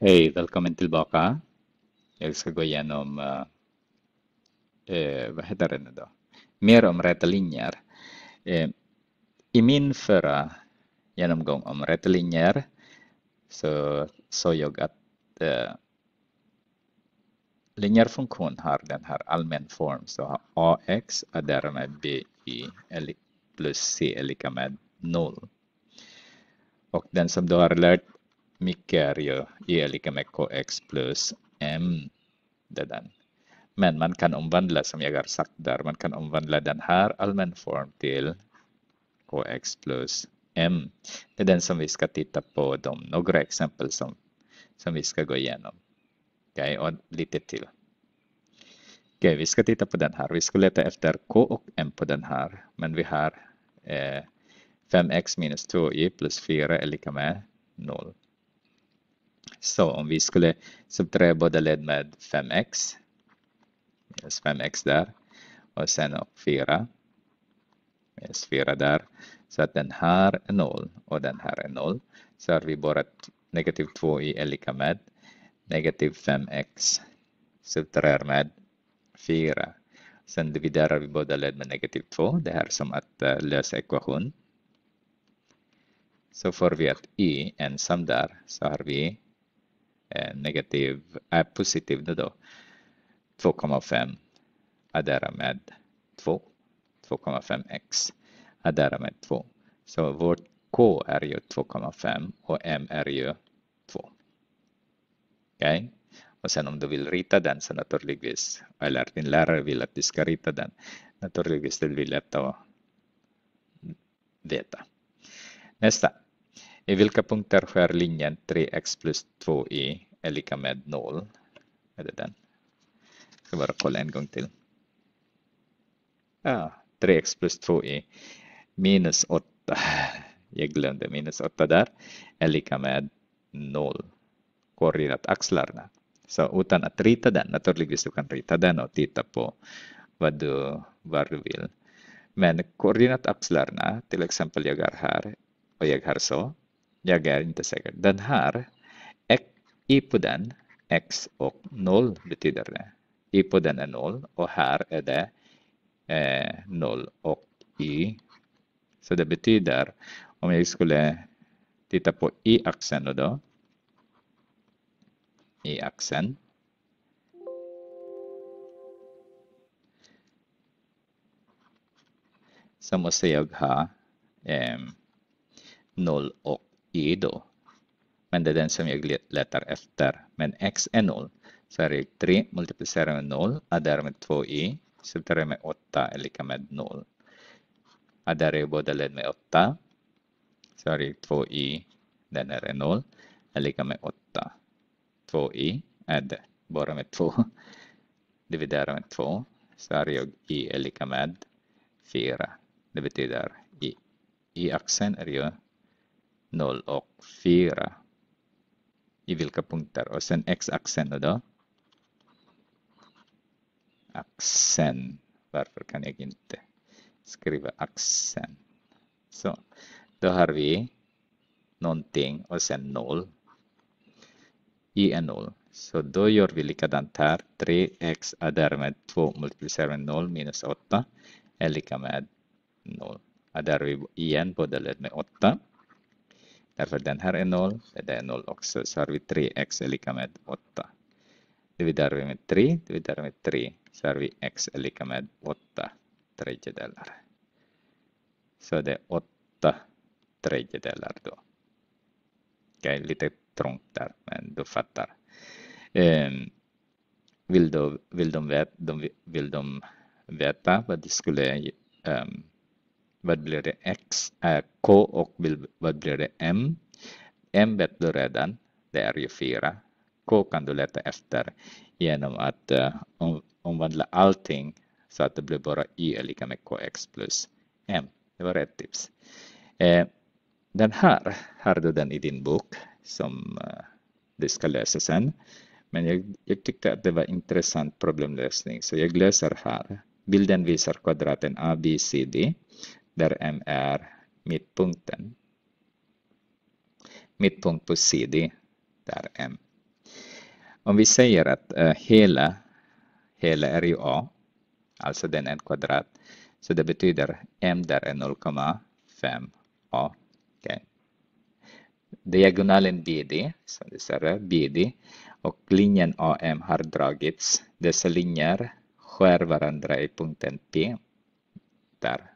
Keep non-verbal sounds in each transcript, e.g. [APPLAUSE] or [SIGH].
Hej, välkommen tillbaka. Jag ska gå igenom, eh, eh vad heter det nu då? Mer om räta linjer. Eh, I min förra genomgång om rätta linjer så såg jag att eh, linjerfunktion har den här allmän form. Så ax är därmed by plus c är lika med 0. Och den som du har lärt mycket är ju y är lika med kx plus m. Det den. Men man kan omvandla, som jag har sagt där, man kan omvandla den här allmän form till kx plus m. Det är den som vi ska titta på, de några exempel som, som vi ska gå igenom. Okej, okay, och lite till. okay, vi ska titta på den här. Vi ska leta efter k och m på den här, men vi har eh, 5x minus 2y plus 4 är lika med 0. Så om vi skulle subtrahera båda led med 5x, minus 5x där, och sen 4, minus 4 där. Så att den här är 0 och den här är 0. Så har vi bara negativ 2y är lika med negativ 5x subtraherar med 4. Sen dividerar vi båda led med negativ 2. Det här är som att eh, lösa ekvationen. Så får vi att y ensam där. Så har vi Eh, negativ, är eh, positiv då. 2,5 addera med 2. 2,5x addera med 2. Så vårt k är ju 2,5 och m är ju 2. Okej? Okay? Och sen om du vill rita den så naturligtvis, eller din lärare vill att du ska rita den, naturligtvis det blir lätt att veta. Nästa. I vilka punkter skär linjen 3x plus 2y är lika med 0? Är det den? Jag ska bara kolla en gång till. Ja, ah, 3x plus 2y minus 8. Jag glömde minus 8 där. Är lika med 0 koordinat axlarna. Så utan att rita den, naturligtvis du kan rita den och titta på vad du, var du vill. Men koordinat axlarna, till exempel jag är här och jag har så, Jag är inte säker. Den här, ek, e e i på den, x och 0 betyder det. I på den är 0 och här är det eh, 0 och i. Så det betyder, om jag skulle titta på i-axeln då. I-axeln. Så måste jag ha eh, 0 och idel. Men det är den som jag letar efter. Men x är 0. Så är det 3 multiplicerar med 0, och därmed 2i, subtraherar med 8 är lika med 0. där är båda led med 8. Så är det 2i, den är 0, är lika med 8. 2i, är det. bara med 2. [LAUGHS] Dividerar med 2. Så är jag i är lika med 4. Det betyder i, i axeln är ju 0 och 4. I vilka punkter? Och sen x-axeln då? Axeln. Varför kan jag inte skriva axeln? Så, då har vi någonting och sen 0. I är noll. Så då gör vi likadant här. 3x är därmed 2 multiplicerat med 0 minus 8 är lika med 0. Där Är vi igen både led med 8. Därför den här är 0, det är 0 också, så har vi 3x är lika med 8. Dividerar vi med 3, dividerar med 3, så har vi x är lika med 8 tredjedelar. Så det är 8 tredjedelar då. Okej, okay, lite trångt där, men du fattar. Um, vill, de, vill, de veta, de, vill de veta vad det skulle um, vad blir det X, äh, K och vad blir det M? M vet du redan, det är ju 4. K kan du leta efter genom att uh, omvandla allting så att det blir bara Y är lika med KX plus M. Det var rätt tips. Eh, den här har du den i din bok som uh, du ska lösa sen. Men jag, jag tyckte att det var intressant problemlösning så jag löser här. Bilden visar kvadraten ABCD där M är mittpunkten. Mittpunkt på CD, där M. Om vi säger att eh, hela, hela är ju A, alltså den är en kvadrat, så det betyder M där är 0,5A. Okay. Diagonalen BD, så det ser BD, och linjen AM har dragits. Dessa linjer skär varandra i punkten P, där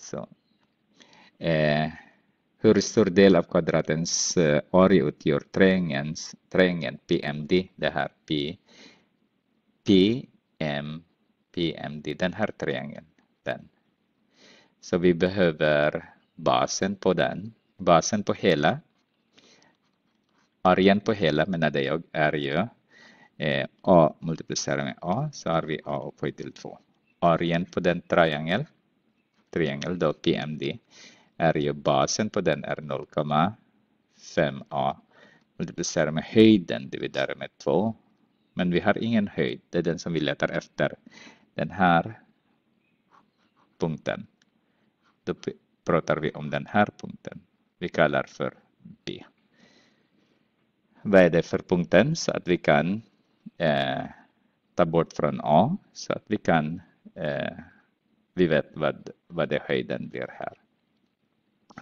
så. Eh, hur stor del av kvadratens eh, area utgör triangens, triangeln PMD? Det här P, PM, PMD, den här triangeln. Den. Så vi behöver basen på den. Basen på hela. Arean på hela menade jag är ju eh, A multiplicerat med A så har vi A upphöjt till 2. Arean på den triangeln triangel då, PMD, är ju basen på den är 0,5a. Multiplicerar med höjden dividerar med 2. Men vi har ingen höjd, det är den som vi letar efter. Den här punkten. Då pratar vi om den här punkten. Vi kallar för B. Vad är det för punkten så att vi kan eh, ta bort från A så att vi kan eh, vi vet vad, vad det höjden blir här.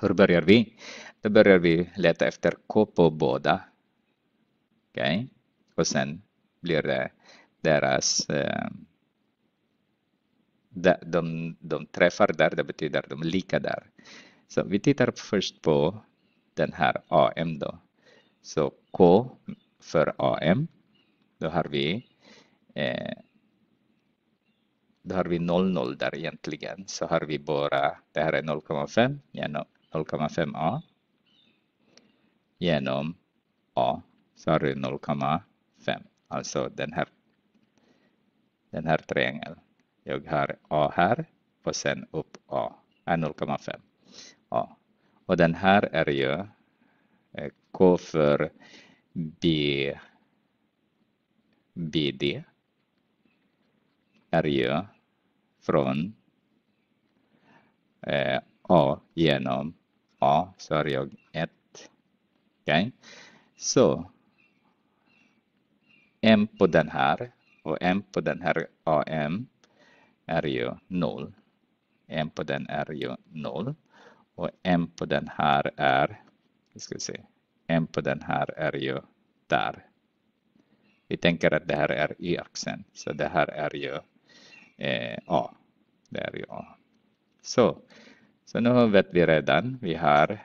Hur börjar vi? Då börjar vi leta efter K på båda. Okej? Okay. Och sen blir det deras... Eh, de, de, de träffar där, det betyder de är lika där. Så vi tittar först på den här AM då. Så K för AM. Då har vi eh, då har vi 00 där egentligen. Så har vi bara, det här är 0,5 genom 0,5a genom a. Så har vi 0,5, alltså den här, den här triangeln. Jag har a här och sen upp a, är äh, 0,5 a. Och den här är ju eh, k för b, bd är ju från eh, A genom A, så har jag 1. Okay. Så M på den här och M på den här AM är ju 0. M på den är ju 0 och M på den här är, vi ska se, M på den här är ju där. Vi tänker att det här är Y-axeln, så det här är ju eh, A. Där ja. Så. Så nu vet vi redan, vi har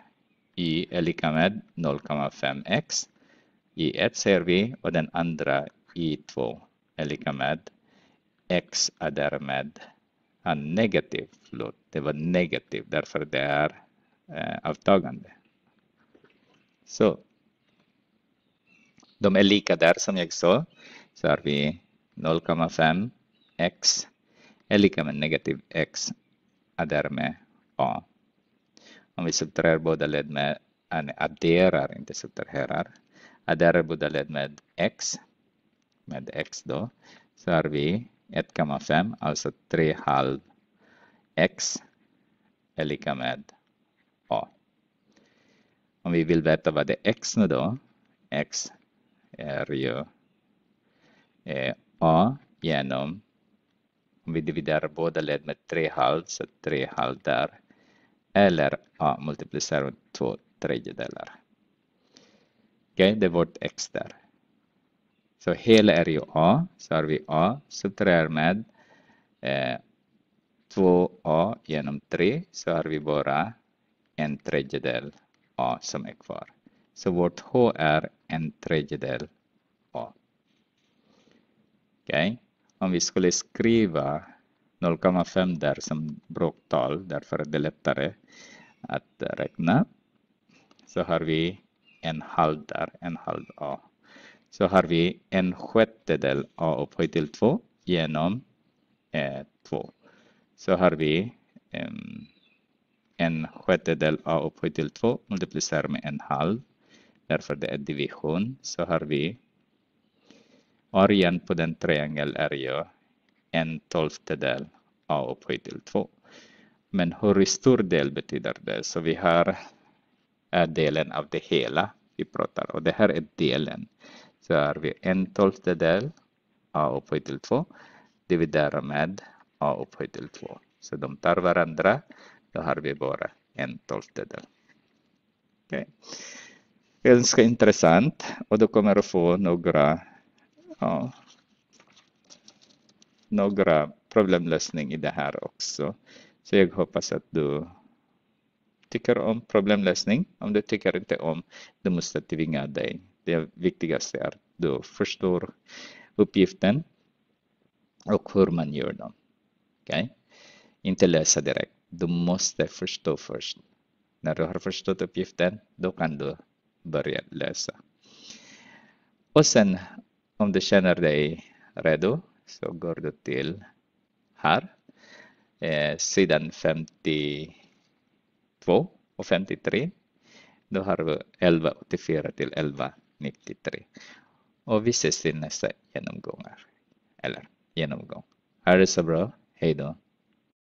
i är lika med 0,5x. I 1 ser vi och den andra i 2 är lika med x är därmed en negativ. Förlåt, det var negativ därför det är eh, avtagande. Så de är lika där som jag sa. Så har vi 0,5 x är lika med negativ x är därmed a. Om vi subtraherar båda led med, adderar, inte subtraherar, adderar båda led med x, med x då, så har vi 1,5, alltså 3 halv x är lika med a. Om vi vill veta vad det är x nu då, x är ju eh, a genom om vi dividerar båda led med 3,5, så 3,5 där. Eller a multiplicerar med 2 tredjedelar. Okej, okay, det är vårt x där. Så hela är ju a, så har vi a subtraherar med eh, 2a genom 3 så har vi bara en tredjedel a som är kvar. Så vårt h är en tredjedel a. Okej. Okay om vi skulle skriva 0,5 där som bråktal, därför är det lättare att räkna. Så har vi en halv där, en halv A. Så har vi en sjättedel A upphöjt till 2 genom 2. Eh, Så har vi eh, en sjättedel A upphöjt till 2 multiplicerat med en halv. Därför det är division. Så har vi Argen på den triangeln är ju en tolftedel av upphöjt till 2. Men hur stor del betyder det? Så vi har delen av det hela vi pratar och det här är delen. Så har vi en tolftedel av upphöjt till 2 dividerar med a upphöjt till 2. Så de tar varandra, då har vi bara en tolftedel. Okay. Ganska intressant och du kommer att få några ja, några problemlösning i det här också. Så jag hoppas att du tycker om problemlösning. Om du tycker inte om, du måste tvinga dig. Det viktigaste är att du förstår uppgiften och hur man gör dem. Okay? Inte lösa direkt. Du måste förstå först. När du har förstått uppgiften, då kan du börja läsa. Och sen om du känner dig redo så går du till här. Eh, sidan 52 och 53. Då har du 1184 till 1193. Och vi ses i nästa genomgångar. Eller genomgång. Ha det så bra. Hej då.